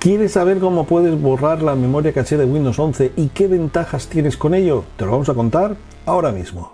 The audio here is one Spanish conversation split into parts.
¿Quieres saber cómo puedes borrar la memoria caché de Windows 11 y qué ventajas tienes con ello? Te lo vamos a contar ahora mismo.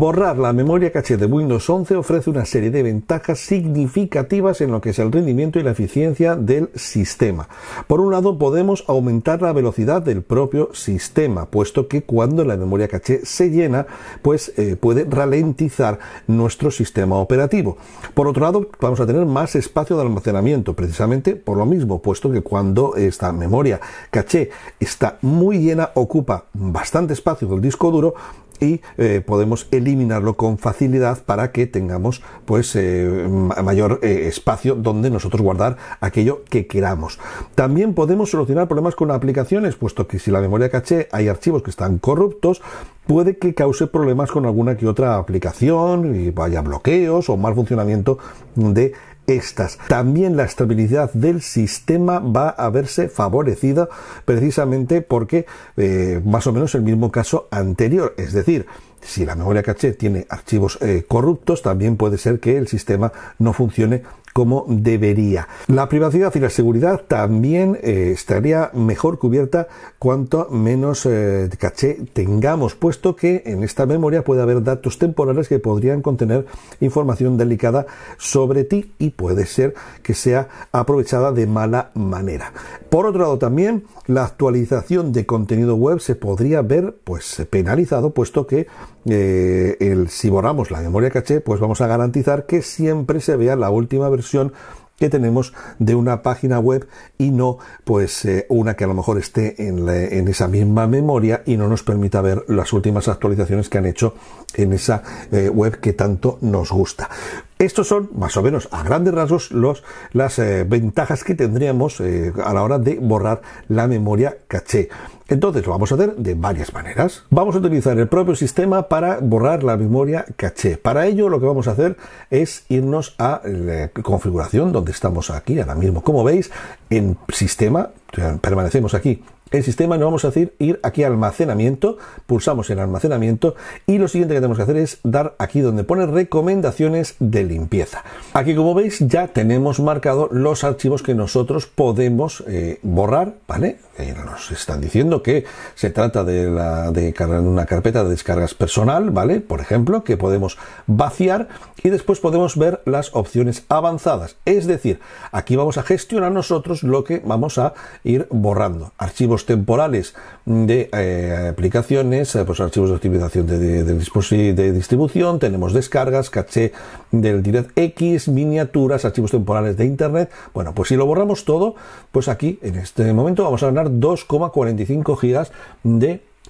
Borrar la memoria caché de Windows 11 ofrece una serie de ventajas significativas en lo que es el rendimiento y la eficiencia del sistema. Por un lado, podemos aumentar la velocidad del propio sistema, puesto que cuando la memoria caché se llena, pues eh, puede ralentizar nuestro sistema operativo. Por otro lado, vamos a tener más espacio de almacenamiento, precisamente por lo mismo, puesto que cuando esta memoria caché está muy llena, ocupa bastante espacio del disco duro, y eh, podemos eliminarlo con facilidad para que tengamos pues eh, mayor eh, espacio donde nosotros guardar aquello que queramos. También podemos solucionar problemas con aplicaciones, puesto que si la memoria caché hay archivos que están corruptos, puede que cause problemas con alguna que otra aplicación y vaya bloqueos o mal funcionamiento de estas. También la estabilidad del sistema va a verse favorecida precisamente porque eh, más o menos el mismo caso anterior, es decir, si la memoria caché tiene archivos eh, corruptos, también puede ser que el sistema no funcione como debería. La privacidad y la seguridad también eh, estaría mejor cubierta cuanto menos eh, caché tengamos, puesto que en esta memoria puede haber datos temporales que podrían contener información delicada sobre ti y puede ser que sea aprovechada de mala manera. Por otro lado, también la actualización de contenido web se podría ver pues penalizado, puesto que eh, si borramos la memoria caché, pues vamos a garantizar que siempre se vea la última versión que tenemos de una página web y no pues eh, una que a lo mejor esté en, esa misma memoria y no nos permita ver las últimas actualizaciones que han hecho en esa eh, web que tanto nos gusta. Estos son más o menos a grandes rasgos los, las ventajas que tendríamos a la hora de borrar la memoria caché. Entonces lo vamos a hacer de varias maneras. Vamos a utilizar el propio sistema para borrar la memoria caché. Para ello lo que vamos a hacer es irnos a la eh, configuración donde estamos aquí ahora mismo. Como veis, en sistema, permanecemos aquí En sistema nos vamos a decir ir aquí a almacenamiento, pulsamos en almacenamiento y lo siguiente que tenemos que hacer es dar aquí donde pone recomendaciones de limpieza. Aquí como veis ya tenemos marcado los archivos que nosotros podemos eh, borrar, ¿vale? Eh, nos están diciendo que se trata de, la, de una carpeta de descargas personal, ¿vale? Por ejemplo, que podemos vaciar y después podemos ver las opciones avanzadas. Es decir, aquí vamos a gestionar nosotros lo que vamos a ir borrando. Archivos temporales de eh, aplicaciones, eh, pues archivos de optimización de, dispositivo de, distribución, tenemos descargas, caché del direct X, miniaturas, archivos temporales de Internet. Bueno, pues si lo borramos todo, pues aquí en este momento vamos a ganar 2,45 gigas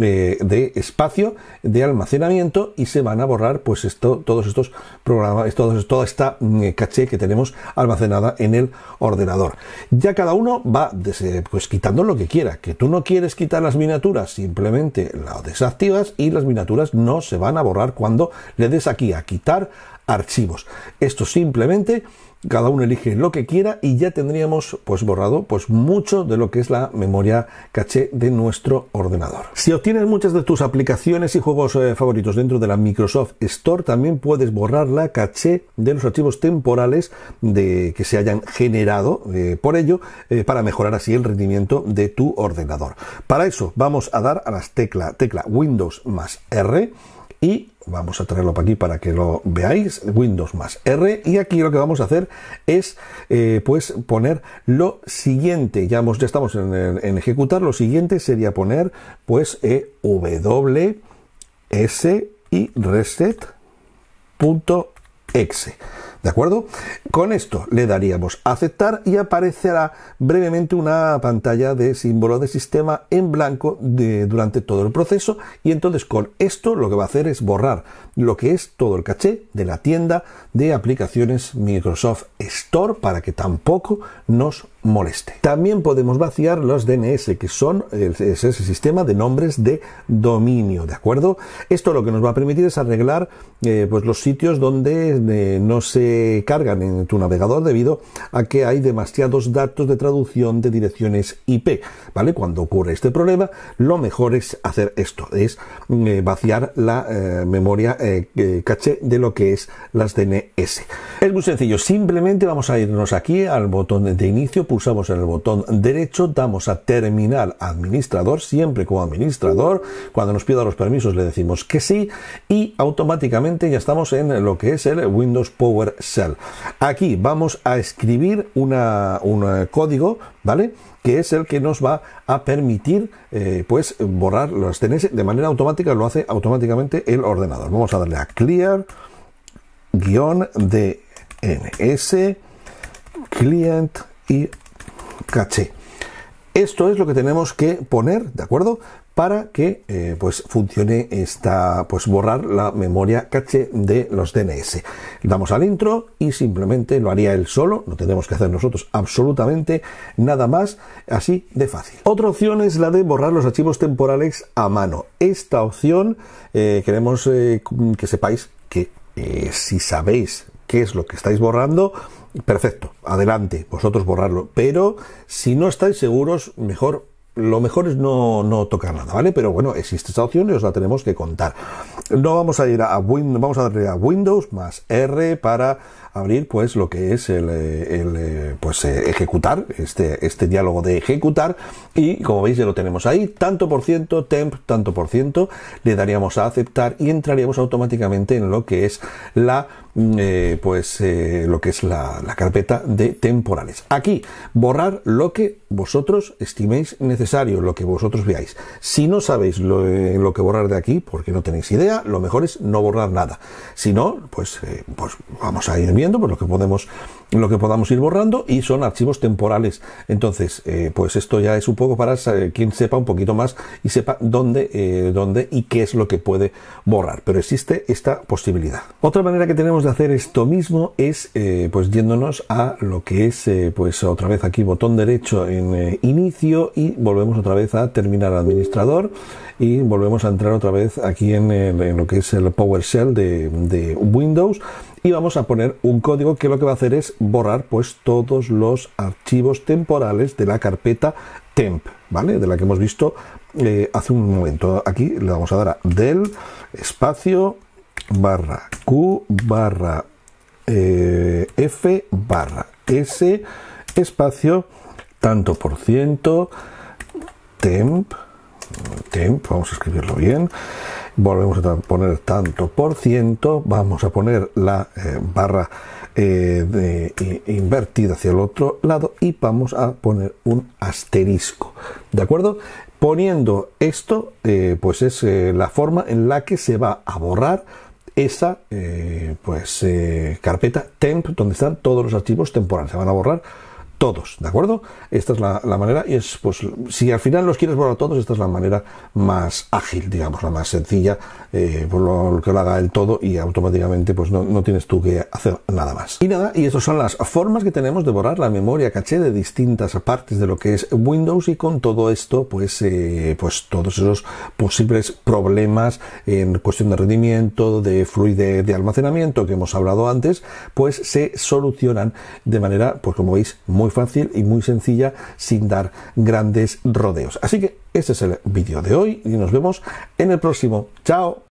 eh, de espacio de almacenamiento y se van a borrar pues esto, todos estos programas, todos, toda esta mm, eh, caché que tenemos almacenada en el ordenador. Ya cada uno va desde, eh, pues quitando lo que quiera, que tú no quieres quitar las miniaturas, simplemente la desactivas y las miniaturas no se van a borrar cuando le des aquí a quitar archivos. Esto simplemente cada uno elige lo que quiera y ya tendríamos pues borrado pues mucho de lo que es la memoria caché de nuestro ordenador. Si obtienes muchas de tus aplicaciones y juegos eh, favoritos dentro de la Microsoft Store, también puedes borrar la caché de los archivos temporales de que se hayan generado eh, por ello eh, para mejorar así el rendimiento de tu ordenador. Para eso vamos a dar a las tecla tecla Windows más R y vamos a traerlo para aquí para que lo veáis, Windows más R, y aquí lo que vamos a hacer es eh, pues poner lo siguiente, ya, ya estamos en, ejecutar, lo siguiente sería poner pues eh, w s y reset exe ¿De acuerdo? Con esto le daríamos a aceptar y aparecerá brevemente una pantalla de símbolo de sistema en blanco durante todo el proceso y entonces con esto lo que va a hacer es borrar lo que es todo el caché de la tienda de aplicaciones Microsoft Store para que tampoco nos moleste. También podemos vaciar los DNS, que son ese sistema de nombres de dominio, ¿de acuerdo? Esto lo que nos va a permitir es arreglar eh, pues los sitios donde eh, no se cargan en tu navegador debido a que hay demasiados datos de traducción de direcciones IP, ¿vale? Cuando ocurre este problema, lo mejor es hacer esto, es eh, vaciar la memoria caché de lo que es las DNS. Es muy sencillo, simplemente vamos a irnos aquí al botón de inicio pulsamos en el botón derecho, damos a terminar administrador, siempre como administrador. Cuando nos pida los permisos le decimos que sí y automáticamente ya estamos en lo que es el Windows Power cell Aquí vamos a escribir una, un eh, código, ¿vale? que es el que nos va a permitir eh, pues borrar los DNS de manera automática, lo hace automáticamente el ordenador. Vamos a darle a clear guión DNS client y caché. Esto es lo que tenemos que poner, ¿de acuerdo? Para que eh, pues funcione esta, pues borrar la memoria caché de los DNS. Damos al intro y simplemente lo haría él solo, no tenemos que hacer nosotros absolutamente nada más, así de fácil. Otra opción es la de borrar los archivos temporales a mano. Esta opción eh, queremos eh, que sepáis que si sabéis qué es lo que estáis borrando, perfecto, adelante, vosotros borrarlo. Pero si no estáis seguros, mejor lo mejor es no, no, tocar nada, ¿vale? Pero bueno, existe esa opción y os la tenemos que contar. No vamos a ir a, Windows, vamos a darle a Windows más R para abrir pues lo que es el, eh, eh, pues eh, ejecutar, este, este diálogo de ejecutar y como veis ya lo tenemos ahí, tanto por ciento, temp, tanto por ciento, le daríamos a aceptar y entraríamos automáticamente en lo que es la mm, pues lo que es la, carpeta de temporales. Aquí, borrar lo que vosotros estiméis necesario, lo que vosotros veáis. Si no sabéis lo, lo que borrar de aquí, porque no tenéis idea, lo mejor es no borrar nada. Si no, pues, pues vamos a ir pues lo que podemos, lo que podamos ir borrando, y son archivos temporales. Entonces, eh, pues esto ya es un poco para eh, quien sepa un poquito más y sepa dónde, eh, dónde y qué es lo que puede borrar. Pero existe esta posibilidad. Otra manera que tenemos de hacer esto mismo es, pues yéndonos a lo que es, pues otra vez aquí botón derecho en inicio y volvemos otra vez a terminar administrador y volvemos a entrar otra vez aquí en, lo que es el PowerShell de, de Windows y vamos a poner un código que lo que va a hacer es borrar pues todos los archivos temporales de la carpeta temp, ¿vale? De la que hemos visto eh, hace un momento. Aquí le vamos a dar a del espacio barra q barra eh, f barra s espacio tanto por ciento temp temp, vamos a escribirlo bien volvemos a poner tanto por ciento, vamos a poner la eh, barra eh, de, invertida hacia el otro lado y vamos a poner un asterisco, ¿de acuerdo? Poniendo esto, eh, pues es la forma en la que se va a borrar esa pues, carpeta temp donde están todos los archivos temporales. Se van a borrar todos, ¿de acuerdo? Esta es la, manera, y es, pues, si al final los quieres borrar todos, esta es la manera más ágil, digamos, la más sencilla, eh, por lo, que lo haga el todo y automáticamente, pues, no, tienes tú que hacer nada más. Y nada, y estas son las formas que tenemos de borrar la memoria caché de distintas partes de lo que es Windows y con todo esto, pues, eh, pues, todos esos posibles problemas en cuestión de rendimiento, de fluidez, de almacenamiento que hemos hablado antes, pues, se solucionan de manera, pues, como veis, muy fácil y muy sencilla sin dar grandes rodeos. Así que ese es el vídeo de hoy y nos vemos en el próximo. Chao.